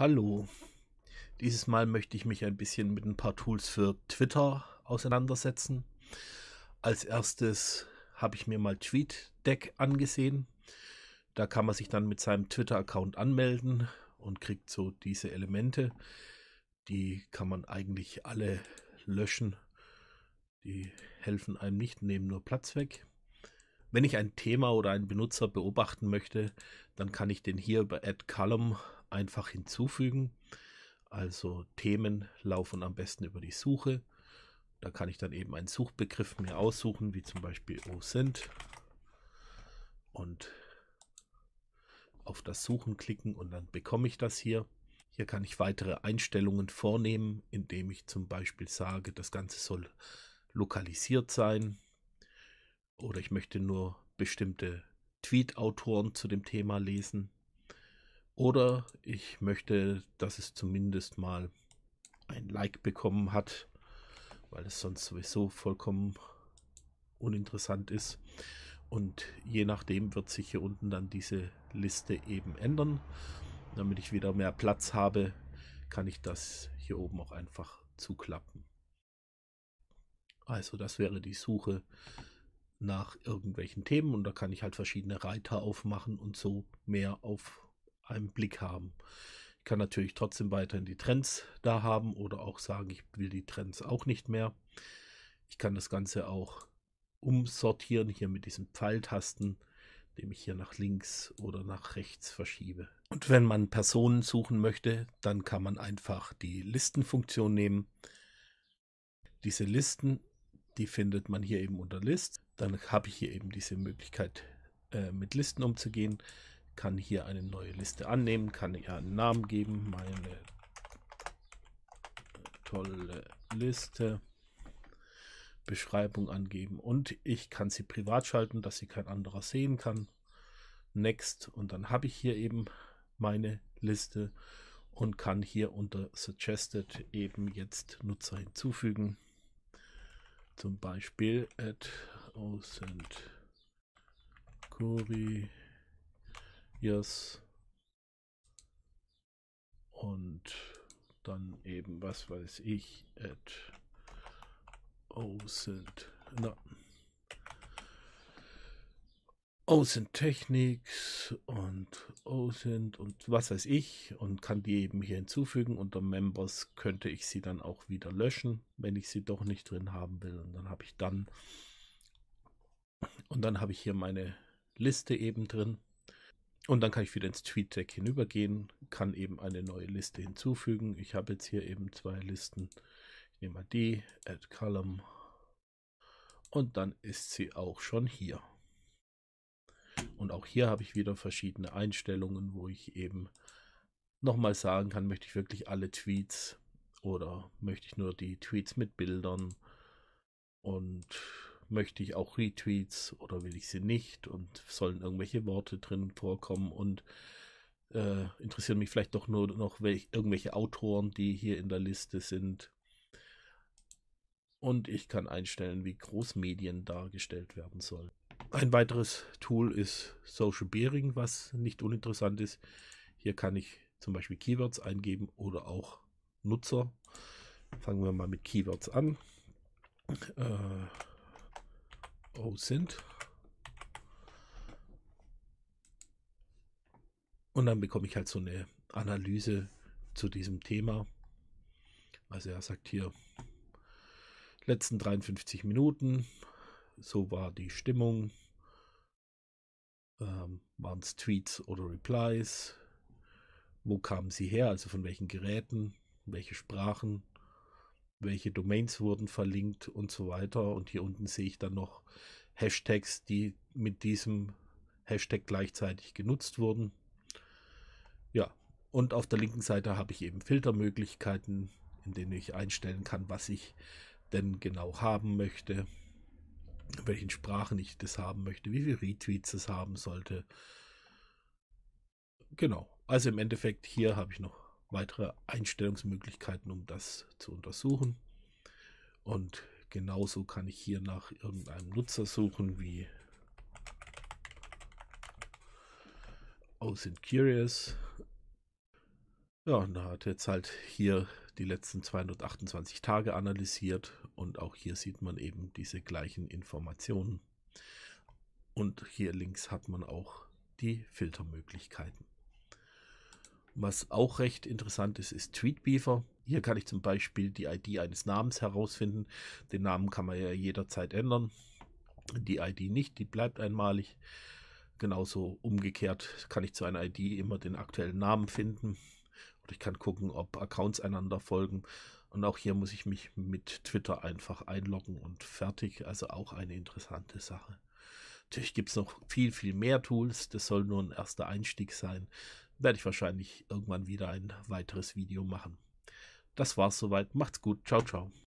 Hallo. Dieses Mal möchte ich mich ein bisschen mit ein paar Tools für Twitter auseinandersetzen. Als erstes habe ich mir mal TweetDeck angesehen. Da kann man sich dann mit seinem Twitter-Account anmelden und kriegt so diese Elemente. Die kann man eigentlich alle löschen. Die helfen einem nicht, nehmen nur Platz weg. Wenn ich ein Thema oder einen Benutzer beobachten möchte, dann kann ich den hier über AddColumn einfach hinzufügen. Also Themen laufen am besten über die Suche. Da kann ich dann eben einen Suchbegriff mir aussuchen, wie zum Beispiel OSINT. Und auf das Suchen klicken und dann bekomme ich das hier. Hier kann ich weitere Einstellungen vornehmen, indem ich zum Beispiel sage, das Ganze soll lokalisiert sein oder ich möchte nur bestimmte Tweet-Autoren zu dem Thema lesen. Oder ich möchte, dass es zumindest mal ein Like bekommen hat, weil es sonst sowieso vollkommen uninteressant ist. Und je nachdem wird sich hier unten dann diese Liste eben ändern. Damit ich wieder mehr Platz habe, kann ich das hier oben auch einfach zuklappen. Also das wäre die Suche nach irgendwelchen Themen und da kann ich halt verschiedene Reiter aufmachen und so mehr auf im Blick haben. Ich kann natürlich trotzdem weiterhin die Trends da haben oder auch sagen, ich will die Trends auch nicht mehr. Ich kann das Ganze auch umsortieren hier mit diesen Pfeiltasten, indem ich hier nach links oder nach rechts verschiebe. Und wenn man Personen suchen möchte, dann kann man einfach die Listenfunktion nehmen. Diese Listen, die findet man hier eben unter List. Dann habe ich hier eben diese Möglichkeit, äh, mit Listen umzugehen kann hier eine neue Liste annehmen, kann ihr einen Namen geben, meine tolle Liste, Beschreibung angeben und ich kann sie privat schalten, dass sie kein anderer sehen kann. Next und dann habe ich hier eben meine Liste und kann hier unter Suggested eben jetzt Nutzer hinzufügen. Zum Beispiel at Osent Curry Yes. Und dann eben, was weiß ich, at OSINT. Na. OSINT Techniques und OSINT und was weiß ich und kann die eben hier hinzufügen. Unter Members könnte ich sie dann auch wieder löschen, wenn ich sie doch nicht drin haben will. Und dann habe ich dann und dann habe ich hier meine Liste eben drin. Und dann kann ich wieder ins Tweet-Deck hinübergehen, kann eben eine neue Liste hinzufügen. Ich habe jetzt hier eben zwei Listen. Ich nehme mal die, add column. Und dann ist sie auch schon hier. Und auch hier habe ich wieder verschiedene Einstellungen, wo ich eben nochmal sagen kann, möchte ich wirklich alle Tweets oder möchte ich nur die Tweets mit Bildern und möchte ich auch Retweets oder will ich sie nicht und sollen irgendwelche Worte drin vorkommen und äh, interessieren mich vielleicht doch nur noch welch, irgendwelche Autoren, die hier in der Liste sind. Und ich kann einstellen, wie Großmedien dargestellt werden sollen. Ein weiteres Tool ist Social Bearing, was nicht uninteressant ist. Hier kann ich zum Beispiel Keywords eingeben oder auch Nutzer. Fangen wir mal mit Keywords an. Äh, aus oh, sind. Und dann bekomme ich halt so eine Analyse zu diesem Thema. Also er sagt hier, letzten 53 Minuten, so war die Stimmung, ähm, waren es Tweets oder Replies, wo kamen sie her, also von welchen Geräten, welche Sprachen, welche Domains wurden verlinkt und so weiter. Und hier unten sehe ich dann noch Hashtags, die mit diesem Hashtag gleichzeitig genutzt wurden. Ja, und auf der linken Seite habe ich eben Filtermöglichkeiten, in denen ich einstellen kann, was ich denn genau haben möchte, in welchen Sprachen ich das haben möchte, wie viele Retweets es haben sollte. Genau. Also im Endeffekt hier habe ich noch weitere Einstellungsmöglichkeiten, um das zu untersuchen. Und genauso kann ich hier nach irgendeinem Nutzer suchen, wie Ocean Curious. Ja, und da hat jetzt halt hier die letzten 228 Tage analysiert und auch hier sieht man eben diese gleichen Informationen. Und hier links hat man auch die Filtermöglichkeiten. Was auch recht interessant ist, ist Tweetbeaver. Hier kann ich zum Beispiel die ID eines Namens herausfinden. Den Namen kann man ja jederzeit ändern. Die ID nicht, die bleibt einmalig. Genauso umgekehrt kann ich zu einer ID immer den aktuellen Namen finden. Und ich kann gucken, ob Accounts einander folgen. Und auch hier muss ich mich mit Twitter einfach einloggen und fertig. Also auch eine interessante Sache. Natürlich gibt es noch viel, viel mehr Tools. Das soll nur ein erster Einstieg sein werde ich wahrscheinlich irgendwann wieder ein weiteres Video machen. Das war's soweit. Macht's gut. Ciao, ciao.